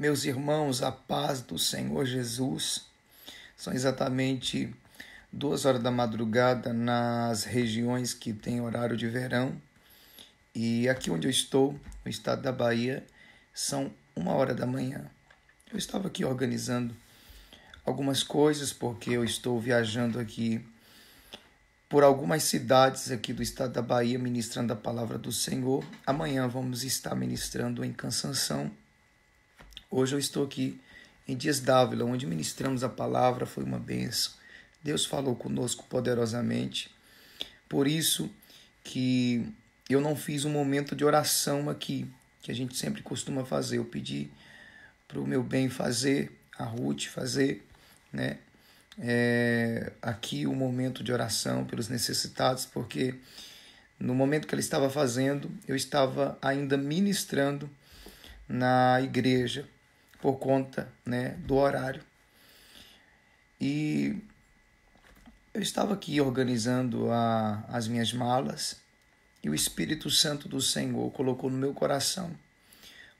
Meus irmãos, a paz do Senhor Jesus. São exatamente duas horas da madrugada nas regiões que têm horário de verão. E aqui onde eu estou, no estado da Bahia, são uma hora da manhã. Eu estava aqui organizando algumas coisas, porque eu estou viajando aqui por algumas cidades aqui do estado da Bahia, ministrando a palavra do Senhor. Amanhã vamos estar ministrando em Cansanção Hoje eu estou aqui em Dias Dávila, onde ministramos a palavra, foi uma benção. Deus falou conosco poderosamente. Por isso que eu não fiz um momento de oração aqui, que a gente sempre costuma fazer. Eu pedi para o meu bem fazer, a Ruth fazer, né? É, aqui o um momento de oração pelos necessitados, porque no momento que ela estava fazendo, eu estava ainda ministrando na igreja por conta né, do horário. E eu estava aqui organizando a, as minhas malas e o Espírito Santo do Senhor colocou no meu coração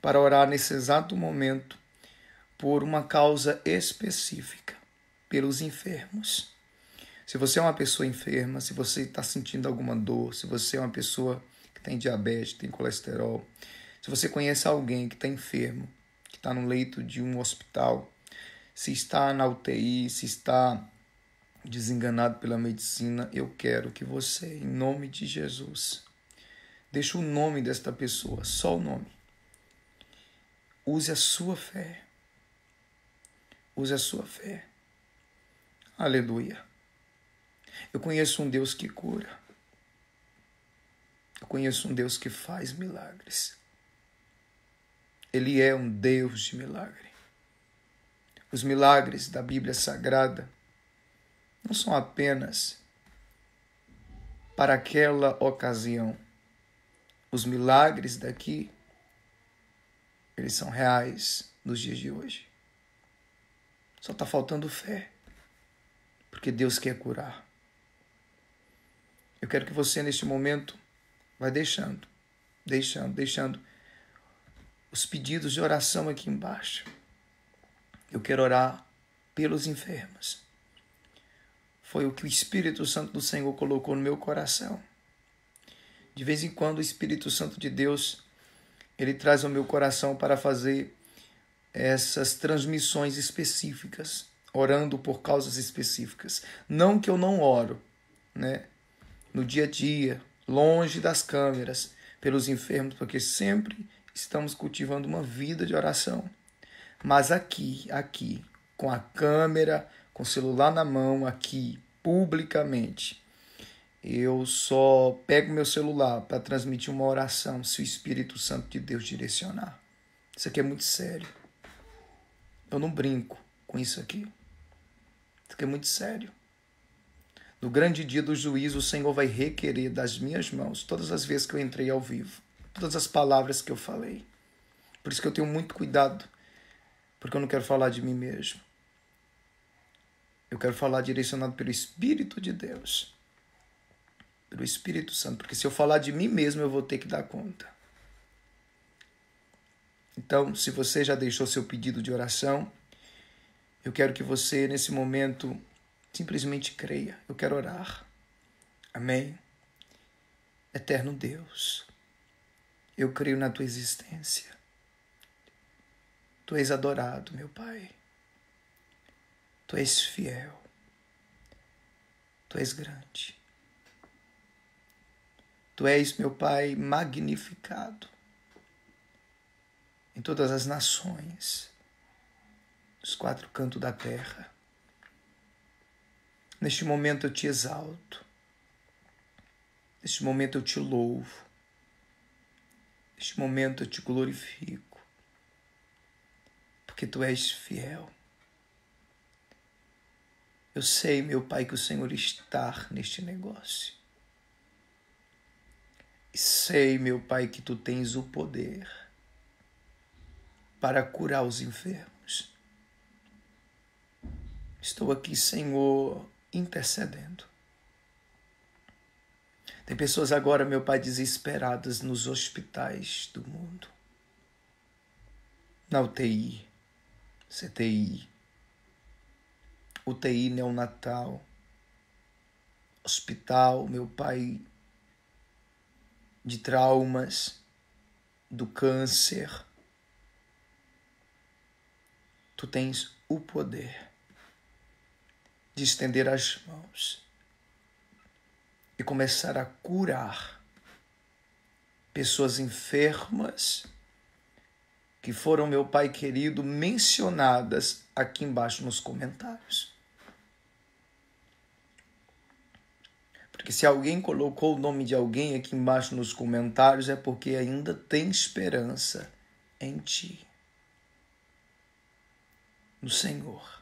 para orar nesse exato momento por uma causa específica, pelos enfermos. Se você é uma pessoa enferma, se você está sentindo alguma dor, se você é uma pessoa que tem diabetes, tem colesterol, se você conhece alguém que está enfermo, está no leito de um hospital, se está na UTI, se está desenganado pela medicina, eu quero que você, em nome de Jesus, deixe o nome desta pessoa, só o nome. Use a sua fé. Use a sua fé. Aleluia. Eu conheço um Deus que cura. Eu conheço um Deus que faz milagres. Ele é um Deus de milagre. Os milagres da Bíblia Sagrada não são apenas para aquela ocasião. Os milagres daqui, eles são reais nos dias de hoje. Só está faltando fé, porque Deus quer curar. Eu quero que você, neste momento, vá deixando, deixando, deixando os pedidos de oração aqui embaixo. Eu quero orar pelos enfermos. Foi o que o Espírito Santo do Senhor colocou no meu coração. De vez em quando, o Espírito Santo de Deus ele traz ao meu coração para fazer essas transmissões específicas, orando por causas específicas. Não que eu não oro, né? No dia a dia, longe das câmeras, pelos enfermos, porque sempre estamos cultivando uma vida de oração. Mas aqui, aqui, com a câmera, com o celular na mão, aqui, publicamente, eu só pego meu celular para transmitir uma oração se o Espírito Santo de Deus direcionar. Isso aqui é muito sério. Eu não brinco com isso aqui. Isso aqui é muito sério. No grande dia do juízo, o Senhor vai requerer das minhas mãos todas as vezes que eu entrei ao vivo todas as palavras que eu falei. Por isso que eu tenho muito cuidado, porque eu não quero falar de mim mesmo. Eu quero falar direcionado pelo Espírito de Deus, pelo Espírito Santo, porque se eu falar de mim mesmo, eu vou ter que dar conta. Então, se você já deixou seu pedido de oração, eu quero que você, nesse momento, simplesmente creia. Eu quero orar. Amém? Eterno Deus. Eu creio na tua existência. Tu és adorado, meu Pai. Tu és fiel. Tu és grande. Tu és, meu Pai, magnificado em todas as nações, nos quatro cantos da terra. Neste momento eu te exalto. Neste momento eu te louvo. Neste momento eu te glorifico, porque tu és fiel. Eu sei, meu Pai, que o Senhor está neste negócio. E sei, meu Pai, que tu tens o poder para curar os enfermos. Estou aqui, Senhor, intercedendo tem pessoas agora, meu Pai, desesperadas nos hospitais do mundo, na UTI, CTI, UTI neonatal, hospital, meu Pai, de traumas, do câncer. Tu tens o poder de estender as mãos e começar a curar pessoas enfermas que foram, meu Pai querido, mencionadas aqui embaixo nos comentários. Porque se alguém colocou o nome de alguém aqui embaixo nos comentários, é porque ainda tem esperança em Ti, no Senhor.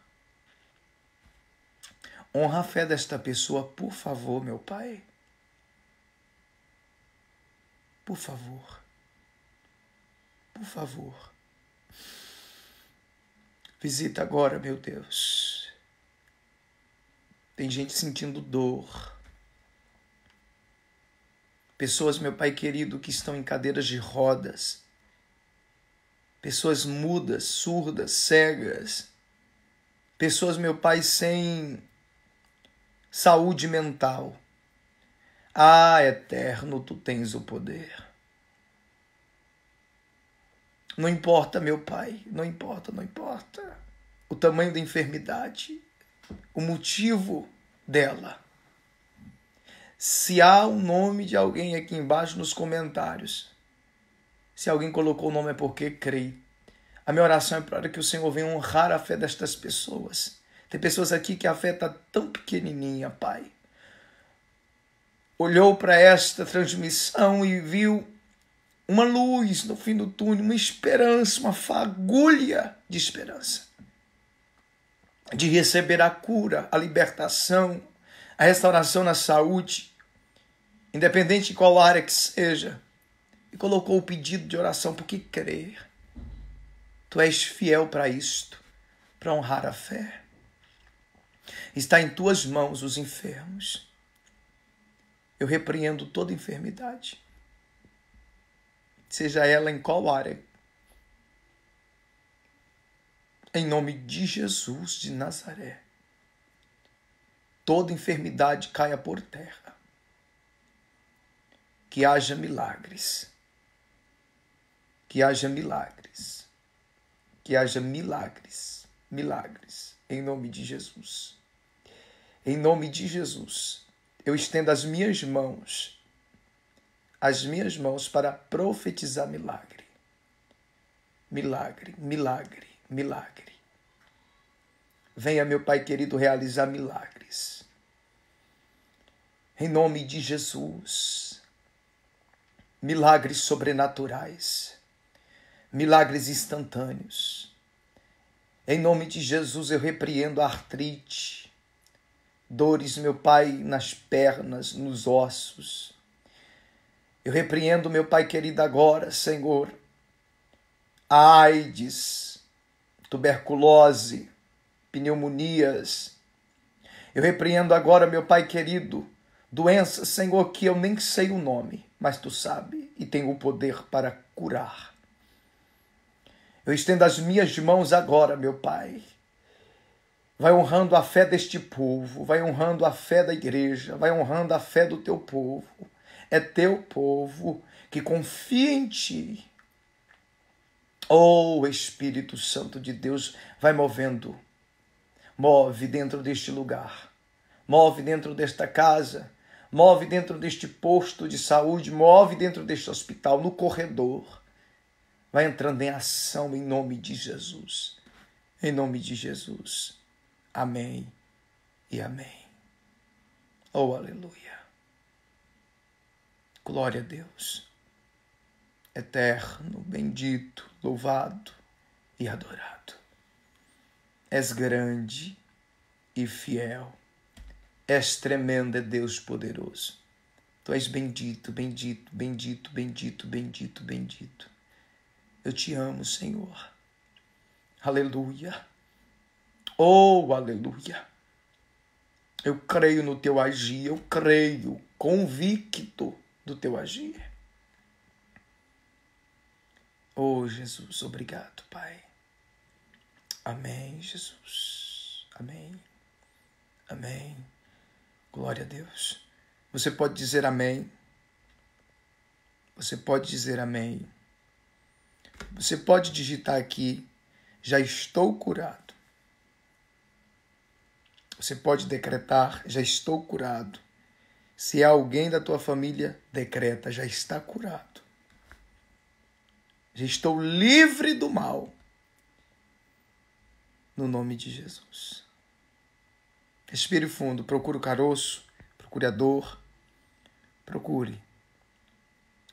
Honra a fé desta pessoa, por favor, meu Pai. Por favor. Por favor. Visita agora, meu Deus. Tem gente sentindo dor. Pessoas, meu Pai querido, que estão em cadeiras de rodas. Pessoas mudas, surdas, cegas. Pessoas, meu Pai, sem saúde mental. Ah, eterno, tu tens o poder. Não importa, meu Pai, não importa, não importa o tamanho da enfermidade, o motivo dela. Se há o um nome de alguém aqui embaixo nos comentários, se alguém colocou o nome é porque crê. A minha oração é para que o Senhor venha honrar a fé destas pessoas tem pessoas aqui que a fé está tão pequenininha, Pai. Olhou para esta transmissão e viu uma luz no fim do túnel, uma esperança, uma fagulha de esperança. De receber a cura, a libertação, a restauração na saúde, independente de qual área que seja. E colocou o pedido de oração porque crer. Tu és fiel para isto, para honrar a fé. Está em tuas mãos os enfermos. Eu repreendo toda enfermidade, seja ela em qual área. Em nome de Jesus de Nazaré, toda enfermidade caia por terra. Que haja milagres. Que haja milagres. Que haja milagres. Milagres. Em nome de Jesus. Em nome de Jesus, eu estendo as minhas mãos, as minhas mãos para profetizar milagre. Milagre, milagre, milagre. Venha, meu Pai querido, realizar milagres. Em nome de Jesus, milagres sobrenaturais, milagres instantâneos. Em nome de Jesus, eu repreendo a artrite, dores, meu Pai, nas pernas, nos ossos. Eu repreendo, meu Pai querido, agora, Senhor, AIDS, tuberculose, pneumonias. Eu repreendo agora, meu Pai querido, doença, Senhor, que eu nem sei o nome, mas tu sabe e tem o poder para curar. Eu estendo as minhas mãos agora, meu Pai, vai honrando a fé deste povo, vai honrando a fé da igreja, vai honrando a fé do teu povo. É teu povo que confia em ti. Oh, Espírito Santo de Deus, vai movendo. Move dentro deste lugar. Move dentro desta casa. Move dentro deste posto de saúde. Move dentro deste hospital, no corredor. Vai entrando em ação em nome de Jesus. Em nome de Jesus. Amém e amém. Oh, aleluia. Glória a Deus. Eterno, bendito, louvado e adorado. És grande e fiel. És tremendo, é Deus poderoso. Tu és bendito, bendito, bendito, bendito, bendito, bendito. Eu te amo, Senhor. Aleluia. Oh, aleluia! Eu creio no teu agir, eu creio convicto do teu agir. Oh, Jesus, obrigado, Pai. Amém, Jesus. Amém. Amém. Glória a Deus. Você pode dizer amém. Você pode dizer amém. Você pode digitar aqui: já estou curado. Você pode decretar: já estou curado. Se há alguém da tua família, decreta: já está curado. Já estou livre do mal. No nome de Jesus. Respire fundo, procure o caroço, procure a dor, procure.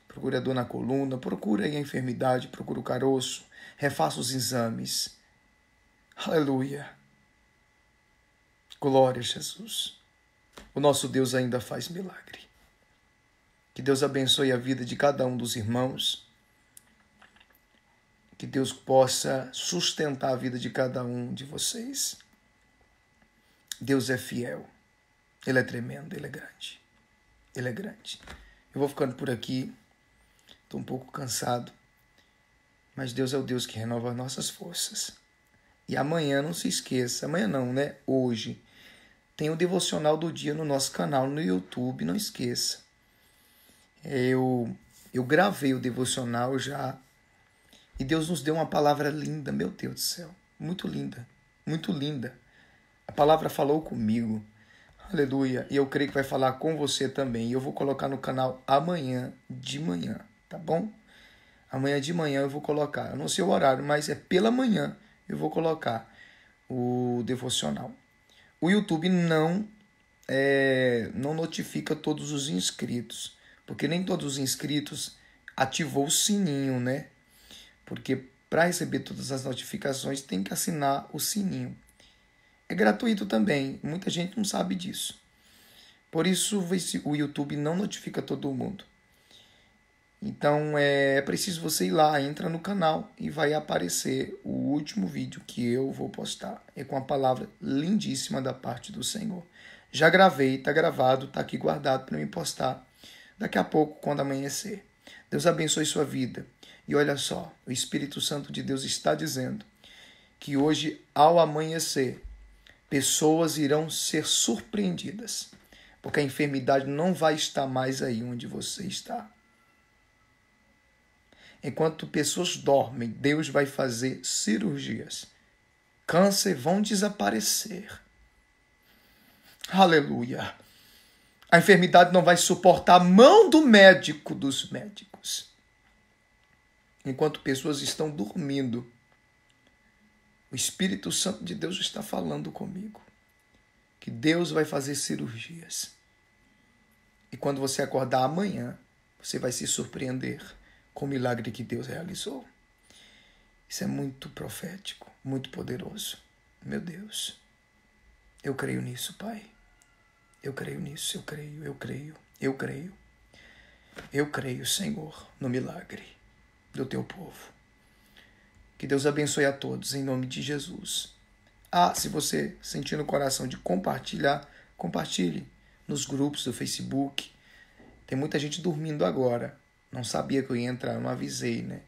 Procure a dor na coluna, procure a enfermidade, procure o caroço, refaça os exames. Aleluia. Glória a Jesus. O nosso Deus ainda faz milagre. Que Deus abençoe a vida de cada um dos irmãos. Que Deus possa sustentar a vida de cada um de vocês. Deus é fiel. Ele é tremendo, ele é grande. Ele é grande. Eu vou ficando por aqui. Estou um pouco cansado. Mas Deus é o Deus que renova nossas forças. E amanhã, não se esqueça, amanhã não, né? Hoje, tem o devocional do dia no nosso canal no YouTube, não esqueça. É, eu eu gravei o devocional já e Deus nos deu uma palavra linda, meu Deus do céu, muito linda, muito linda. A palavra falou comigo. Aleluia. E eu creio que vai falar com você também. Eu vou colocar no canal amanhã de manhã, tá bom? Amanhã de manhã eu vou colocar. Eu não sei o horário, mas é pela manhã eu vou colocar o devocional o YouTube não, é, não notifica todos os inscritos, porque nem todos os inscritos ativou o sininho, né? Porque para receber todas as notificações tem que assinar o sininho. É gratuito também, muita gente não sabe disso. Por isso o YouTube não notifica todo mundo. Então é preciso você ir lá, entra no canal e vai aparecer o último vídeo que eu vou postar. É com a palavra lindíssima da parte do Senhor. Já gravei, tá gravado, tá aqui guardado para me postar daqui a pouco quando amanhecer. Deus abençoe sua vida. E olha só, o Espírito Santo de Deus está dizendo que hoje ao amanhecer, pessoas irão ser surpreendidas, porque a enfermidade não vai estar mais aí onde você está Enquanto pessoas dormem, Deus vai fazer cirurgias. Câncer vão desaparecer. Aleluia. A enfermidade não vai suportar a mão do médico dos médicos. Enquanto pessoas estão dormindo, o Espírito Santo de Deus está falando comigo. Que Deus vai fazer cirurgias. E quando você acordar amanhã, você vai se surpreender com o milagre que Deus realizou. Isso é muito profético, muito poderoso. Meu Deus, eu creio nisso, Pai. Eu creio nisso, eu creio, eu creio, eu creio. Eu creio, Senhor, no milagre do teu povo. Que Deus abençoe a todos, em nome de Jesus. Ah, se você sentir no coração de compartilhar, compartilhe nos grupos do Facebook. Tem muita gente dormindo agora. Não sabia que eu ia entrar, não avisei, né?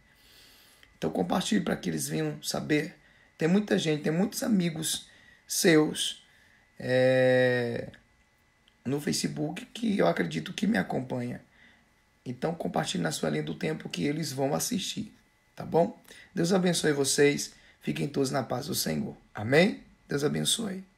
Então compartilhe para que eles venham saber. Tem muita gente, tem muitos amigos seus é, no Facebook que eu acredito que me acompanha. Então compartilhe na sua linha do tempo que eles vão assistir, tá bom? Deus abençoe vocês. Fiquem todos na paz do Senhor. Amém? Deus abençoe.